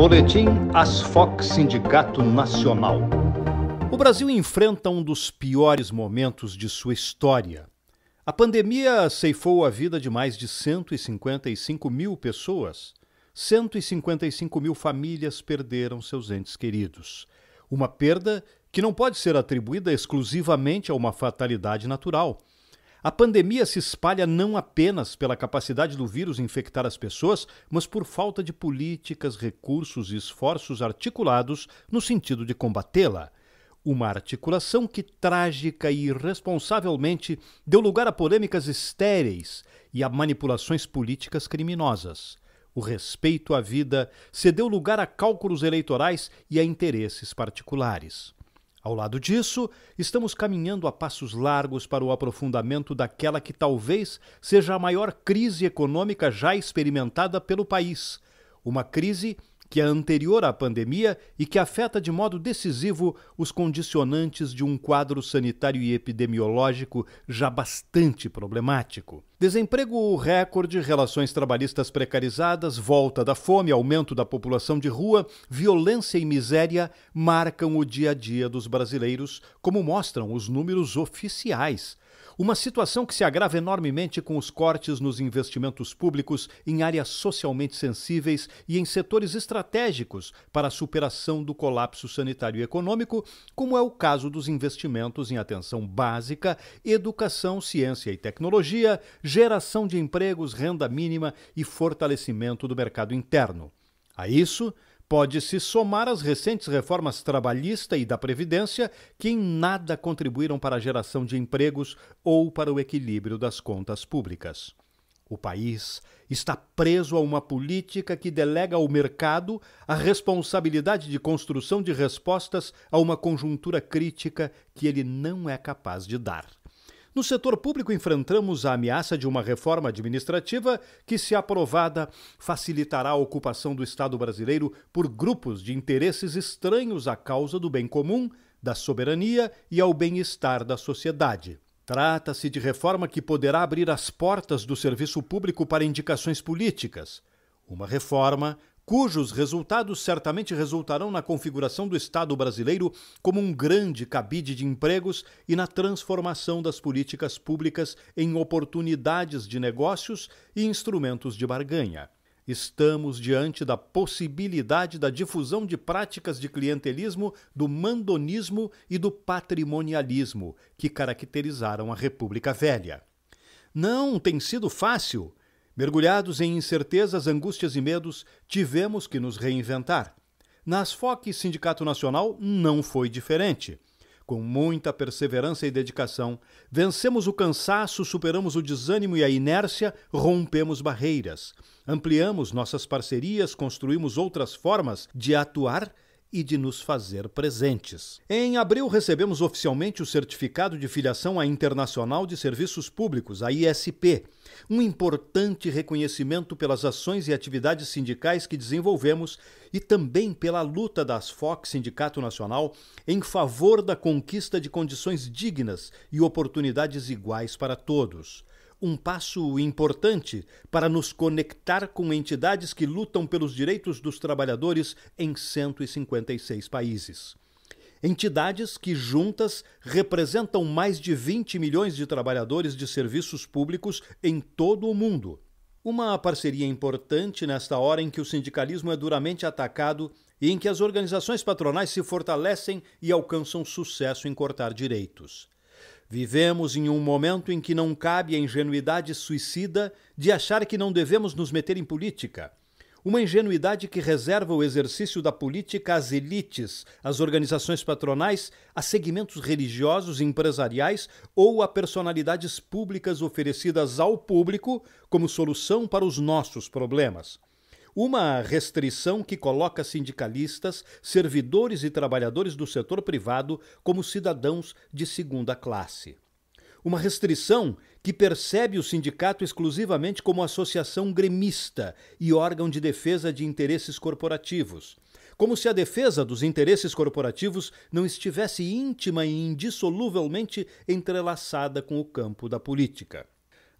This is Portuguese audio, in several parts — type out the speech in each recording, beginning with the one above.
Boletim Fox Sindicato Nacional. O Brasil enfrenta um dos piores momentos de sua história. A pandemia ceifou a vida de mais de 155 mil pessoas. 155 mil famílias perderam seus entes queridos. Uma perda que não pode ser atribuída exclusivamente a uma fatalidade natural, a pandemia se espalha não apenas pela capacidade do vírus infectar as pessoas, mas por falta de políticas, recursos e esforços articulados no sentido de combatê-la. Uma articulação que trágica e irresponsavelmente deu lugar a polêmicas estéreis e a manipulações políticas criminosas. O respeito à vida cedeu lugar a cálculos eleitorais e a interesses particulares. Ao lado disso, estamos caminhando a passos largos para o aprofundamento daquela que talvez seja a maior crise econômica já experimentada pelo país. Uma crise que é anterior à pandemia e que afeta de modo decisivo os condicionantes de um quadro sanitário e epidemiológico já bastante problemático. Desemprego recorde, relações trabalhistas precarizadas, volta da fome, aumento da população de rua, violência e miséria marcam o dia a dia dos brasileiros, como mostram os números oficiais uma situação que se agrava enormemente com os cortes nos investimentos públicos em áreas socialmente sensíveis e em setores estratégicos para a superação do colapso sanitário e econômico, como é o caso dos investimentos em atenção básica, educação, ciência e tecnologia, geração de empregos, renda mínima e fortalecimento do mercado interno. A isso, pode-se somar às recentes reformas trabalhista e da Previdência, que em nada contribuíram para a geração de empregos ou para o equilíbrio das contas públicas. O país está preso a uma política que delega ao mercado a responsabilidade de construção de respostas a uma conjuntura crítica que ele não é capaz de dar. No setor público, enfrentamos a ameaça de uma reforma administrativa que, se aprovada, facilitará a ocupação do Estado brasileiro por grupos de interesses estranhos à causa do bem comum, da soberania e ao bem-estar da sociedade. Trata-se de reforma que poderá abrir as portas do serviço público para indicações políticas. Uma reforma cujos resultados certamente resultarão na configuração do Estado brasileiro como um grande cabide de empregos e na transformação das políticas públicas em oportunidades de negócios e instrumentos de barganha. Estamos diante da possibilidade da difusão de práticas de clientelismo, do mandonismo e do patrimonialismo que caracterizaram a República Velha. Não tem sido fácil Mergulhados em incertezas, angústias e medos, tivemos que nos reinventar. Nas Asfoc Sindicato Nacional não foi diferente. Com muita perseverança e dedicação, vencemos o cansaço, superamos o desânimo e a inércia, rompemos barreiras, ampliamos nossas parcerias, construímos outras formas de atuar e de nos fazer presentes. Em abril, recebemos oficialmente o Certificado de Filiação à Internacional de Serviços Públicos, a ISP um importante reconhecimento pelas ações e atividades sindicais que desenvolvemos e também pela luta das FOC Sindicato Nacional em favor da conquista de condições dignas e oportunidades iguais para todos um passo importante para nos conectar com entidades que lutam pelos direitos dos trabalhadores em 156 países entidades que juntas representam mais de 20 milhões de trabalhadores de serviços públicos em todo o mundo. Uma parceria importante nesta hora em que o sindicalismo é duramente atacado e em que as organizações patronais se fortalecem e alcançam sucesso em cortar direitos. Vivemos em um momento em que não cabe a ingenuidade suicida de achar que não devemos nos meter em política uma ingenuidade que reserva o exercício da política às elites, às organizações patronais, a segmentos religiosos e empresariais ou a personalidades públicas oferecidas ao público como solução para os nossos problemas uma restrição que coloca sindicalistas, servidores e trabalhadores do setor privado como cidadãos de segunda classe uma restrição que percebe o sindicato exclusivamente como associação gremista e órgão de defesa de interesses corporativos. Como se a defesa dos interesses corporativos não estivesse íntima e indissoluvelmente entrelaçada com o campo da política.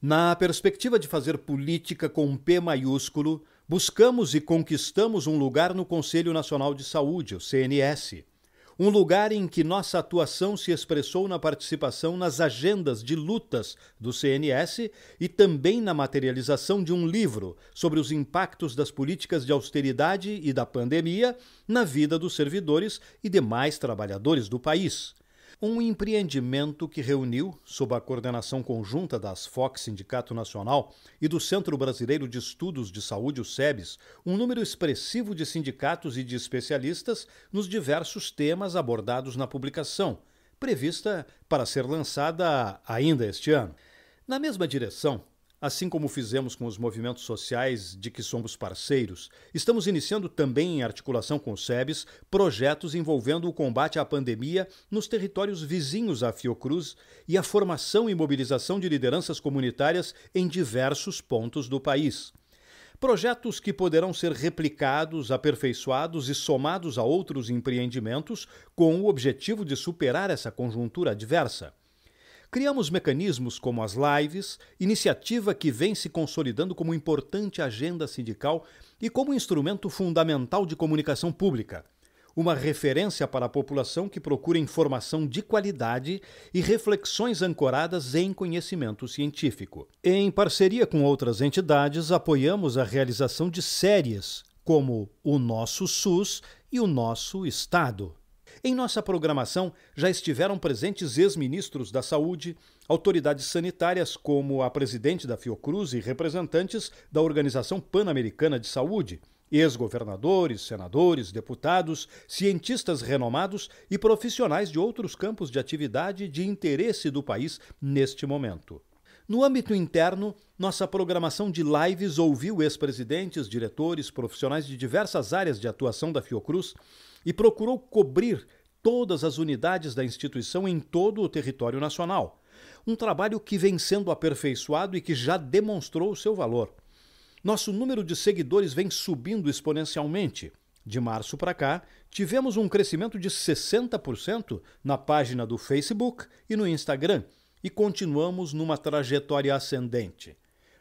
Na perspectiva de fazer política com P maiúsculo, buscamos e conquistamos um lugar no Conselho Nacional de Saúde, o CNS um lugar em que nossa atuação se expressou na participação nas agendas de lutas do CNS e também na materialização de um livro sobre os impactos das políticas de austeridade e da pandemia na vida dos servidores e demais trabalhadores do país um empreendimento que reuniu, sob a coordenação conjunta das FOX Sindicato Nacional e do Centro Brasileiro de Estudos de Saúde, o SEBS, um número expressivo de sindicatos e de especialistas nos diversos temas abordados na publicação, prevista para ser lançada ainda este ano. Na mesma direção, Assim como fizemos com os movimentos sociais de que somos parceiros, estamos iniciando também, em articulação com o SEBS, projetos envolvendo o combate à pandemia nos territórios vizinhos à Fiocruz e a formação e mobilização de lideranças comunitárias em diversos pontos do país. Projetos que poderão ser replicados, aperfeiçoados e somados a outros empreendimentos com o objetivo de superar essa conjuntura adversa. Criamos mecanismos como as lives, iniciativa que vem se consolidando como importante agenda sindical e como instrumento fundamental de comunicação pública. Uma referência para a população que procura informação de qualidade e reflexões ancoradas em conhecimento científico. Em parceria com outras entidades, apoiamos a realização de séries como O Nosso SUS e O Nosso Estado. Em nossa programação já estiveram presentes ex-ministros da Saúde, autoridades sanitárias como a presidente da Fiocruz e representantes da Organização Pan-Americana de Saúde, ex-governadores, senadores, deputados, cientistas renomados e profissionais de outros campos de atividade de interesse do país neste momento. No âmbito interno, nossa programação de lives ouviu ex-presidentes, diretores, profissionais de diversas áreas de atuação da Fiocruz, e procurou cobrir todas as unidades da instituição em todo o território nacional. Um trabalho que vem sendo aperfeiçoado e que já demonstrou o seu valor. Nosso número de seguidores vem subindo exponencialmente. De março para cá, tivemos um crescimento de 60% na página do Facebook e no Instagram e continuamos numa trajetória ascendente.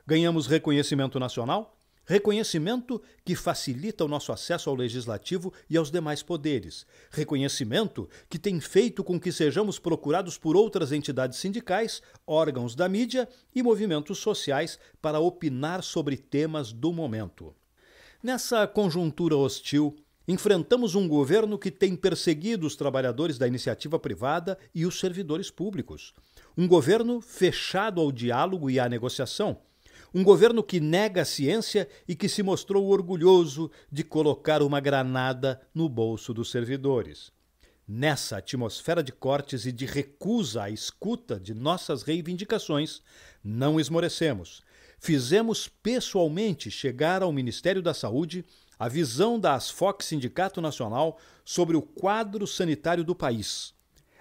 Ganhamos reconhecimento nacional Reconhecimento que facilita o nosso acesso ao legislativo e aos demais poderes. Reconhecimento que tem feito com que sejamos procurados por outras entidades sindicais, órgãos da mídia e movimentos sociais para opinar sobre temas do momento. Nessa conjuntura hostil, enfrentamos um governo que tem perseguido os trabalhadores da iniciativa privada e os servidores públicos. Um governo fechado ao diálogo e à negociação um governo que nega a ciência e que se mostrou orgulhoso de colocar uma granada no bolso dos servidores. Nessa atmosfera de cortes e de recusa à escuta de nossas reivindicações, não esmorecemos. Fizemos pessoalmente chegar ao Ministério da Saúde a visão da ASFOC Sindicato Nacional sobre o quadro sanitário do país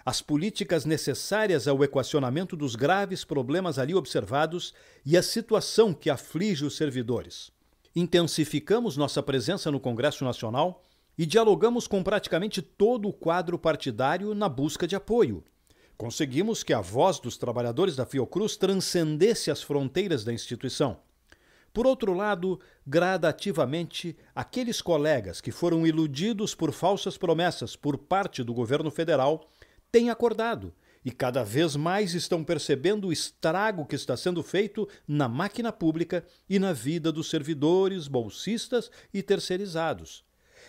as políticas necessárias ao equacionamento dos graves problemas ali observados e a situação que aflige os servidores. Intensificamos nossa presença no Congresso Nacional e dialogamos com praticamente todo o quadro partidário na busca de apoio. Conseguimos que a voz dos trabalhadores da Fiocruz transcendesse as fronteiras da instituição. Por outro lado, gradativamente, aqueles colegas que foram iludidos por falsas promessas por parte do governo federal têm acordado e cada vez mais estão percebendo o estrago que está sendo feito na máquina pública e na vida dos servidores, bolsistas e terceirizados.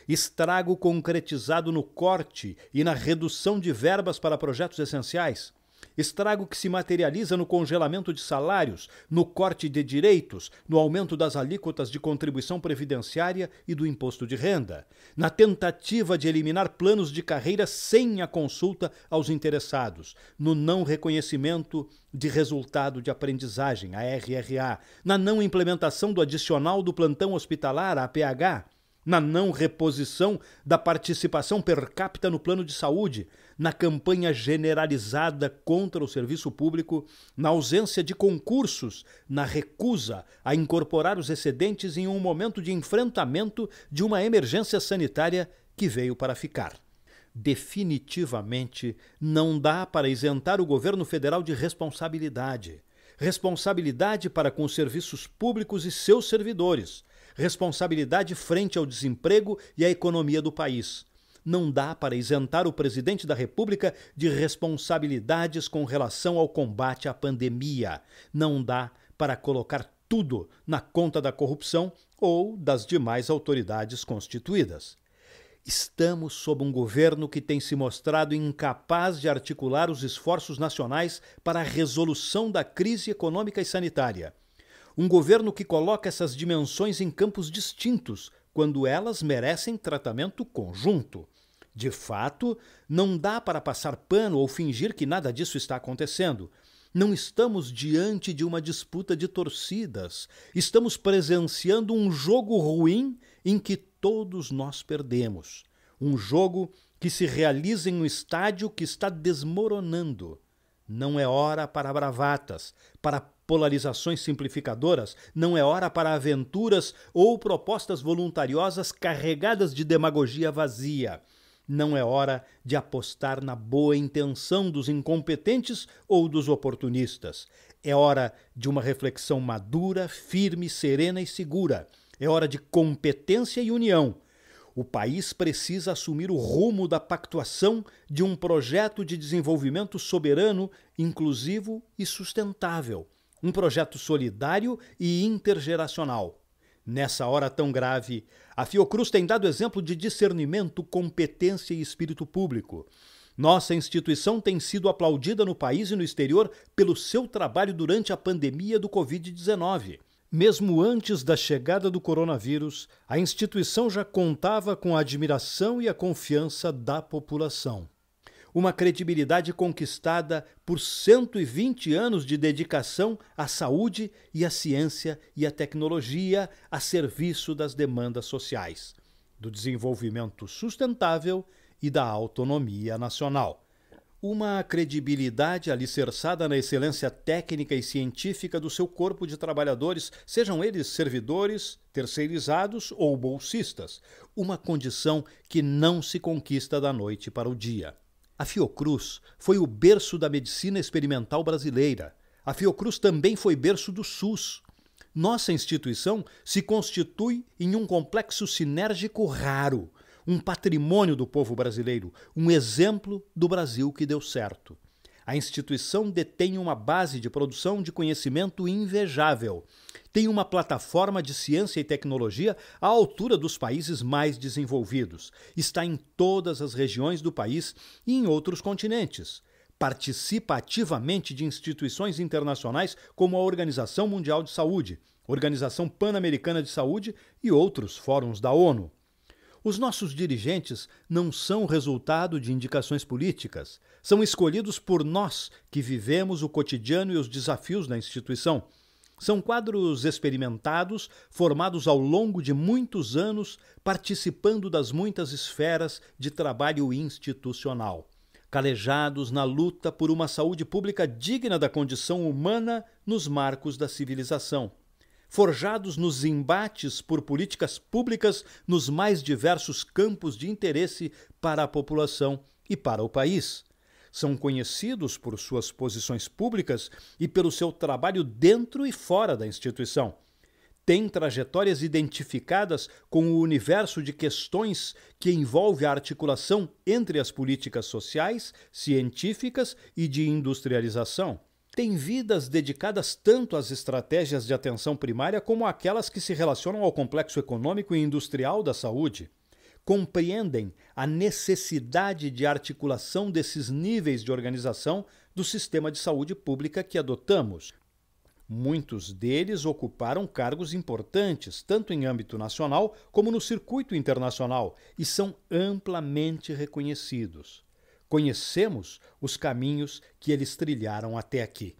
Estrago concretizado no corte e na redução de verbas para projetos essenciais estrago que se materializa no congelamento de salários, no corte de direitos, no aumento das alíquotas de contribuição previdenciária e do imposto de renda, na tentativa de eliminar planos de carreira sem a consulta aos interessados, no não reconhecimento de resultado de aprendizagem, a RRA, na não implementação do adicional do plantão hospitalar, a APH, na não reposição da participação per capita no plano de saúde, na campanha generalizada contra o serviço público, na ausência de concursos, na recusa a incorporar os excedentes em um momento de enfrentamento de uma emergência sanitária que veio para ficar definitivamente não dá para isentar o governo federal de responsabilidade. Responsabilidade para com os serviços públicos e seus servidores. Responsabilidade frente ao desemprego e à economia do país não dá para isentar o presidente da República de responsabilidades com relação ao combate à pandemia. Não dá para colocar tudo na conta da corrupção ou das demais autoridades constituídas. Estamos sob um governo que tem se mostrado incapaz de articular os esforços nacionais para a resolução da crise econômica e sanitária. Um governo que coloca essas dimensões em campos distintos, quando elas merecem tratamento conjunto. De fato, não dá para passar pano ou fingir que nada disso está acontecendo. Não estamos diante de uma disputa de torcidas. Estamos presenciando um jogo ruim em que todos nós perdemos. Um jogo que se realiza em um estádio que está desmoronando. Não é hora para bravatas, para polarizações simplificadoras, não é hora para aventuras ou propostas voluntariosas carregadas de demagogia vazia. Não é hora de apostar na boa intenção dos incompetentes ou dos oportunistas. É hora de uma reflexão madura, firme, serena e segura. É hora de competência e união. O país precisa assumir o rumo da pactuação de um projeto de desenvolvimento soberano, inclusivo e sustentável. Um projeto solidário e intergeracional. Nessa hora tão grave, a Fiocruz tem dado exemplo de discernimento, competência e espírito público. Nossa instituição tem sido aplaudida no país e no exterior pelo seu trabalho durante a pandemia do Covid-19. Mesmo antes da chegada do coronavírus, a instituição já contava com a admiração e a confiança da população uma credibilidade conquistada por 120 anos de dedicação à saúde e à ciência e à tecnologia a serviço das demandas sociais, do desenvolvimento sustentável e da autonomia nacional. Uma credibilidade alicerçada na excelência técnica e científica do seu corpo de trabalhadores, sejam eles servidores, terceirizados ou bolsistas, uma condição que não se conquista da noite para o dia. A Fiocruz foi o berço da medicina experimental brasileira. A Fiocruz também foi berço do SUS. Nossa instituição se constitui em um complexo sinérgico raro, um patrimônio do povo brasileiro, um exemplo do Brasil que deu certo. A instituição detém uma base de produção de conhecimento invejável tem uma plataforma de ciência e tecnologia à altura dos países mais desenvolvidos. Está em todas as regiões do país e em outros continentes. Participa ativamente de instituições internacionais como a Organização Mundial de Saúde, Organização Pan-Americana de Saúde e outros fóruns da ONU. Os nossos dirigentes não são resultado de indicações políticas, são escolhidos por nós que vivemos o cotidiano e os desafios da instituição. São quadros experimentados, formados ao longo de muitos anos, participando das muitas esferas de trabalho institucional, calejados na luta por uma saúde pública digna da condição humana nos marcos da civilização, forjados nos embates por políticas públicas nos mais diversos campos de interesse para a população e para o país são conhecidos por suas posições públicas e pelo seu trabalho dentro e fora da instituição. Têm trajetórias identificadas com o universo de questões que envolve a articulação entre as políticas sociais, científicas e de industrialização têm vidas dedicadas tanto às estratégias de atenção primária como àquelas que se relacionam ao complexo econômico e industrial da saúde compreendem a necessidade de articulação desses níveis de organização do sistema de saúde pública que adotamos. Muitos deles ocuparam cargos importantes, tanto em âmbito nacional como no circuito internacional, e são amplamente reconhecidos. Conhecemos os caminhos que eles trilharam até aqui.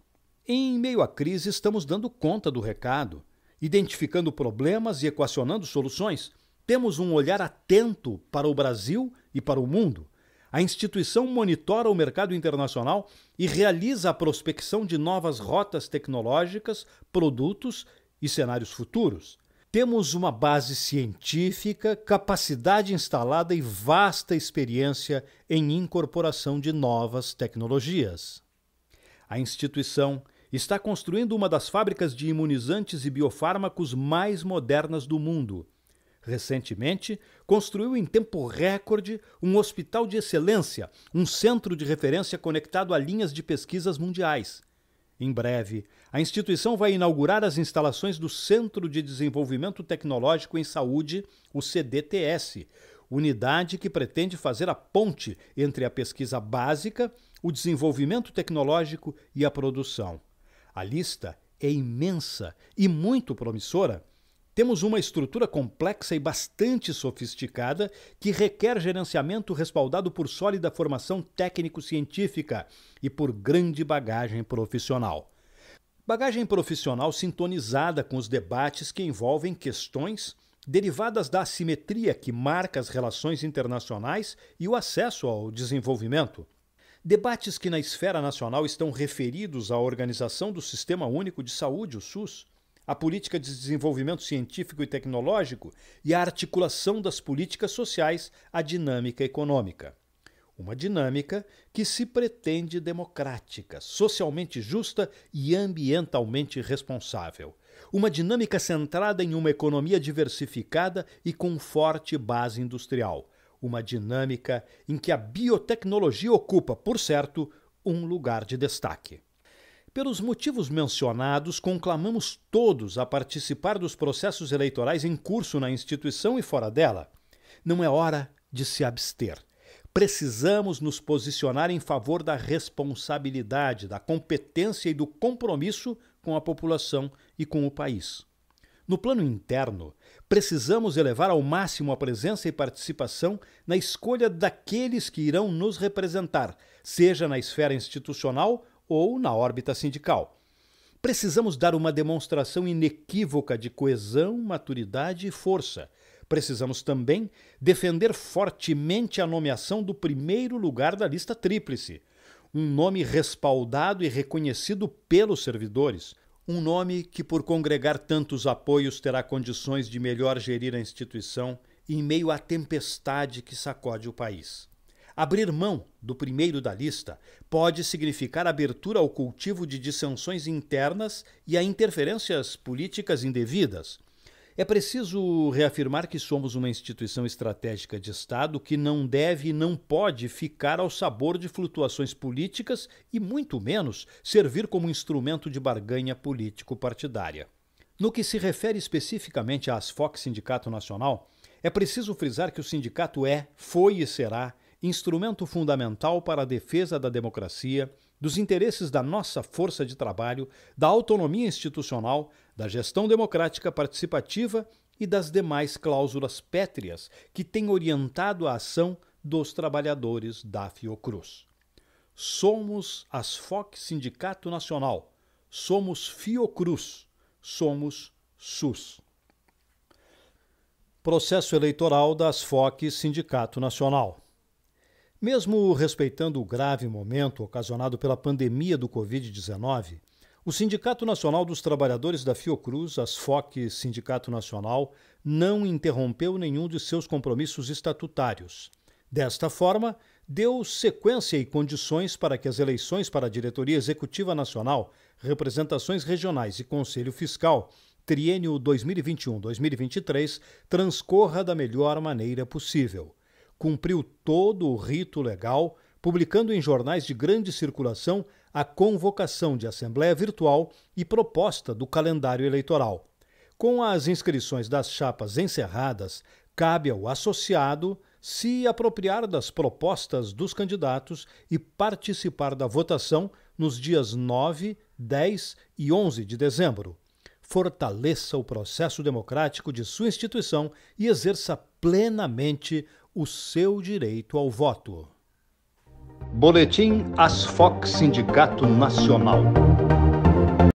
Em meio à crise, estamos dando conta do recado, identificando problemas e equacionando soluções temos um olhar atento para o Brasil e para o mundo. A instituição monitora o mercado internacional e realiza a prospecção de novas rotas tecnológicas, produtos e cenários futuros. Temos uma base científica, capacidade instalada e vasta experiência em incorporação de novas tecnologias. A instituição está construindo uma das fábricas de imunizantes e biofármacos mais modernas do mundo Recentemente, construiu em tempo recorde um hospital de excelência, um centro de referência conectado a linhas de pesquisas mundiais. Em breve, a instituição vai inaugurar as instalações do Centro de Desenvolvimento Tecnológico em Saúde, o CDTS, unidade que pretende fazer a ponte entre a pesquisa básica, o desenvolvimento tecnológico e a produção. A lista é imensa e muito promissora temos uma estrutura complexa e bastante sofisticada que requer gerenciamento respaldado por sólida formação técnico-científica e por grande bagagem profissional. Bagagem profissional sintonizada com os debates que envolvem questões derivadas da assimetria que marca as relações internacionais e o acesso ao desenvolvimento. Debates que na esfera nacional estão referidos à organização do Sistema Único de Saúde, o SUS, a política de desenvolvimento científico e tecnológico e a articulação das políticas sociais à dinâmica econômica. Uma dinâmica que se pretende democrática, socialmente justa e ambientalmente responsável. Uma dinâmica centrada em uma economia diversificada e com forte base industrial. Uma dinâmica em que a biotecnologia ocupa, por certo, um lugar de destaque. Pelos motivos mencionados, conclamamos todos a participar dos processos eleitorais em curso na instituição e fora dela. Não é hora de se abster. Precisamos nos posicionar em favor da responsabilidade, da competência e do compromisso com a população e com o país. No plano interno, precisamos elevar ao máximo a presença e participação na escolha daqueles que irão nos representar, seja na esfera institucional ou na órbita sindical. Precisamos dar uma demonstração inequívoca de coesão, maturidade e força. Precisamos também defender fortemente a nomeação do primeiro lugar da lista tríplice. Um nome respaldado e reconhecido pelos servidores. Um nome que, por congregar tantos apoios, terá condições de melhor gerir a instituição em meio à tempestade que sacode o país. Abrir mão do primeiro da lista pode significar abertura ao cultivo de dissensões internas e a interferências políticas indevidas. É preciso reafirmar que somos uma instituição estratégica de Estado que não deve e não pode ficar ao sabor de flutuações políticas e, muito menos, servir como instrumento de barganha político-partidária. No que se refere especificamente à ASFOC Sindicato Nacional, é preciso frisar que o sindicato é, foi e será instrumento fundamental para a defesa da democracia, dos interesses da nossa força de trabalho, da autonomia institucional, da gestão democrática participativa e das demais cláusulas pétreas que têm orientado a ação dos trabalhadores da Fiocruz. Somos as FOC Sindicato Nacional, somos Fiocruz, somos SUS. Processo eleitoral das FOC Sindicato Nacional. Mesmo respeitando o grave momento ocasionado pela pandemia do Covid-19, o Sindicato Nacional dos Trabalhadores da Fiocruz, FOC Sindicato Nacional, não interrompeu nenhum de seus compromissos estatutários. Desta forma, deu sequência e condições para que as eleições para a Diretoria Executiva Nacional, representações regionais e Conselho Fiscal, triênio 2021-2023, transcorra da melhor maneira possível cumpriu todo o rito legal, publicando em jornais de grande circulação a convocação de assembleia virtual e proposta do calendário eleitoral. Com as inscrições das chapas encerradas, cabe ao associado se apropriar das propostas dos candidatos e participar da votação nos dias 9, 10 e 11 de dezembro. Fortaleça o processo democrático de sua instituição e exerça plenamente o seu direito ao voto. Boletim As Fox Sindicato Nacional.